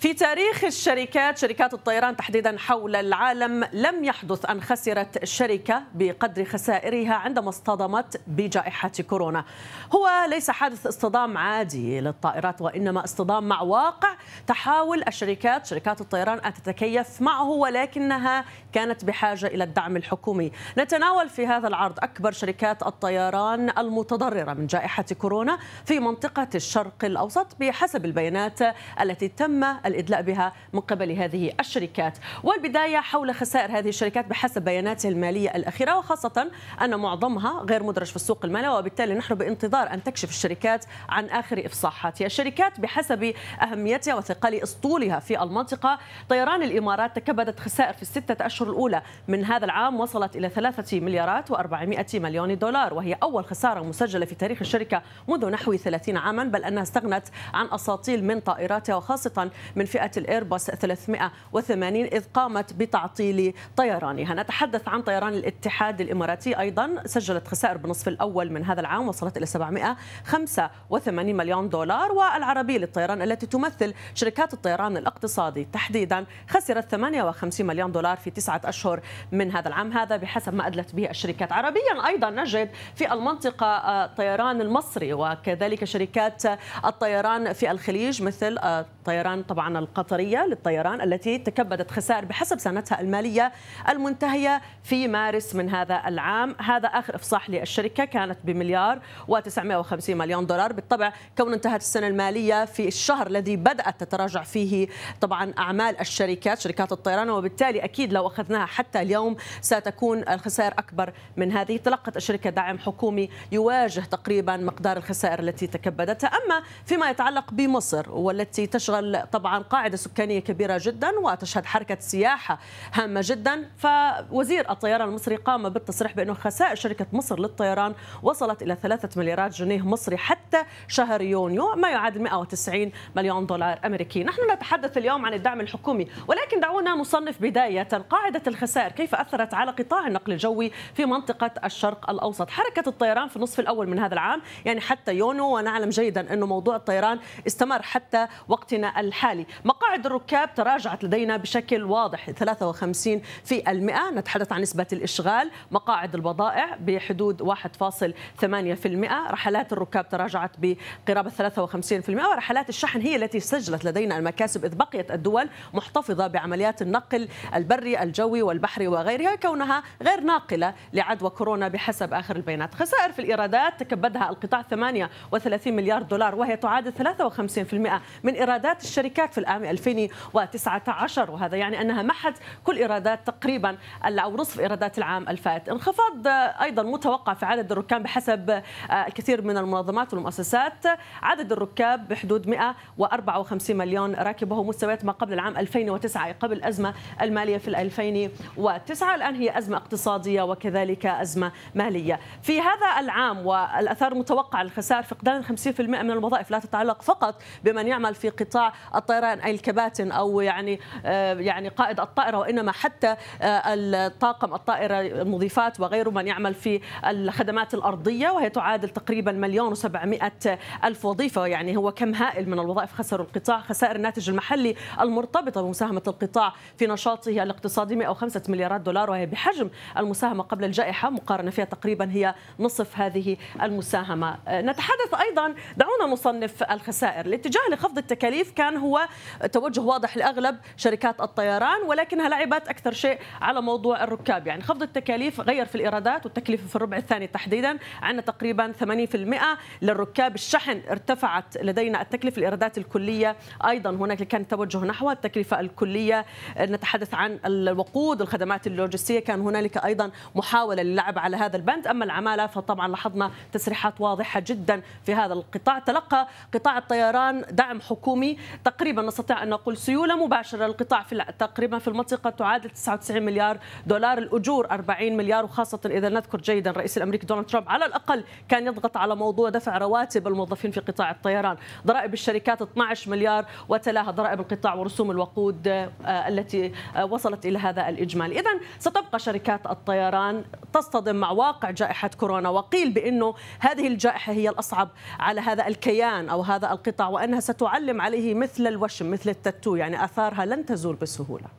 في تاريخ الشركات شركات الطيران تحديدا حول العالم لم يحدث أن خسرت شركة بقدر خسائرها عندما اصطدمت بجائحة كورونا هو ليس حادث اصطدام عادي للطائرات وإنما اصطدام مع واقع تحاول الشركات شركات الطيران أن تتكيف معه ولكنها كانت بحاجة إلى الدعم الحكومي نتناول في هذا العرض أكبر شركات الطيران المتضررة من جائحة كورونا في منطقة الشرق الأوسط بحسب البيانات التي تم الإدلاء بها من قبل هذه الشركات والبداية حول خسائر هذه الشركات بحسب بياناتها المالية الأخيرة وخاصة أن معظمها غير مدرج في السوق المالي وبالتالي نحن بانتظار أن تكشف الشركات عن آخر إفصاحاتها الشركات بحسب أهميتها وثقل أسطولها في المنطقة طيران الإمارات تكبدت خسائر في الستة أشهر الأولى من هذا العام وصلت إلى ثلاثة مليارات و400 مليون دولار وهي أول خسارة مسجلة في تاريخ الشركة منذ نحو 30 عاما بل أنها استغنت عن أساطيل من طائراتها وخاصة من فئة الإيرباص 380 إذ قامت بتعطيل طيرانها نتحدث عن طيران الاتحاد الإماراتي أيضا سجلت خسائر بالنصف الأول من هذا العام وصلت إلى 785 مليون دولار والعربية للطيران التي تمثل شركات الطيران الاقتصادي تحديدا خسرت 58 مليون دولار في تسعة أشهر من هذا العام هذا بحسب ما أدلت به الشركات عربيا أيضا نجد في المنطقة آه، طيران المصري وكذلك شركات الطيران في الخليج مثل آه، طيران طبعا المصنعنة القطرية للطيران التي تكبدت خسائر بحسب سنتها المالية المنتهية في مارس من هذا العام هذا آخر إفصاح للشركة كانت بمليار و950 مليون دولار بالطبع كون انتهت السنة المالية في الشهر الذي بدأت تتراجع فيه طبعا أعمال الشركات شركات الطيران وبالتالي أكيد لو أخذناها حتى اليوم ستكون الخسائر أكبر من هذه تلقت الشركة دعم حكومي يواجه تقريبا مقدار الخسائر التي تكبدتها أما فيما يتعلق بمصر والتي تشغل طبعا عن قاعدة سكانية كبيرة جدا وتشهد حركة سياحة هامة جدا فوزير الطيران المصري قام بالتصريح بأنه خسائر شركة مصر للطيران وصلت إلى ثلاثة مليارات جنيه مصري حتى شهر يونيو ما يعادل 190 مليون دولار أمريكي نحن نتحدث اليوم عن الدعم الحكومي ولكن دعونا نصنف بداية قاعدة الخسائر كيف أثرت على قطاع النقل الجوي في منطقة الشرق الأوسط حركة الطيران في النصف الأول من هذا العام يعني حتى يونيو ونعلم جيدا أنه موضوع الطيران استمر حتى وقتنا الحالي مقاعد الركاب تراجعت لدينا بشكل واضح 53 في المئة نتحدث عن نسبة الإشغال مقاعد البضائع بحدود 1.8% رحلات الركاب تراجعت بقرابة 53% ورحلات الشحن هي التي سجلت لدينا المكاسب إذ بقيت الدول محتفظة بعمليات النقل البري الجوي والبحري وغيرها كونها غير ناقلة لعدوى كورونا بحسب آخر البيانات خسائر في الإيرادات تكبدها القطاع 38 مليار دولار وهي تعادل 53% من إيرادات الشركات في العام 2019 وهذا يعني أنها محت كل إيرادات تقريبا أو نصف إيرادات العام الفات انخفاض أيضا متوقع في عدد الركاب بحسب آه، الكثير من المنظمات والمؤسسات عدد الركاب بحدود 154 مليون راكب وهو مستويات ما قبل العام 2009 قبل الأزمة المالية في 2009 الآن هي أزمة اقتصادية وكذلك أزمة مالية في هذا العام والأثار المتوقعة للخسائر فقدان 50% من الوظائف لا تتعلق فقط بمن يعمل في قطاع الطيران اي الكباتن او يعني آه، يعني قائد الطائره وانما حتى آه، الطاقم الطائره المضيفات وغيره من يعمل في الخدمات الارضيه وهي تعادل تقريبا مليون و700 الف وظيفه يعني هو كم هائل من الوظائف خسروا القطاع خسائر الناتج المحلي المرتبطه بمساهمه القطاع في نشاطه الاقتصادي 105 مليارات دولار وهي بحجم المساهمه قبل الجائحه مقارنه فيها تقريبا هي نصف هذه المساهمه آه، نتحدث ايضا دعونا نصنف الخسائر الاتجاه لخفض التكاليف كان هو توجه واضح لاغلب شركات الطيران ولكنها لعبت اكثر شيء على موضوع الركاب يعني خفض التكاليف غير في الايرادات والتكلفه في الربع الثاني تحديدا عندنا تقريبا 80% للركاب الشحن ارتفعت لدينا التكلفه الايرادات الكليه ايضا هناك كان توجه نحو التكلفه الكليه نتحدث عن الوقود الخدمات اللوجستيه كان هنالك ايضا محاوله للعب على هذا البند اما العماله فطبعا لاحظنا تسريحات واضحه جدا في هذا القطاع تلقى قطاع الطيران دعم حكومي تقريبا تقريبا نستطيع أن نقول سيولة مباشرة للقطاع في تقريبا في المنطقة تعادل 99 مليار دولار الأجور 40 مليار وخاصة إذا نذكر جيدا الرئيس الأمريكي دونالد ترامب على الأقل كان يضغط على موضوع دفع رواتب الموظفين في قطاع الطيران ضرائب الشركات 12 مليار وتلاها ضرائب القطاع ورسوم الوقود آه، آه، التي آه، وصلت إلى هذا الإجمال إذا ستبقى شركات الطيران تصطدم مع واقع جائحة كورونا وقيل بأنه هذه الجائحة هي الأصعب على هذا الكيان أو هذا القطاع وأنها ستعلم عليه مثل الوشم وشم مثل التاتو يعني اثارها لن تزول بسهوله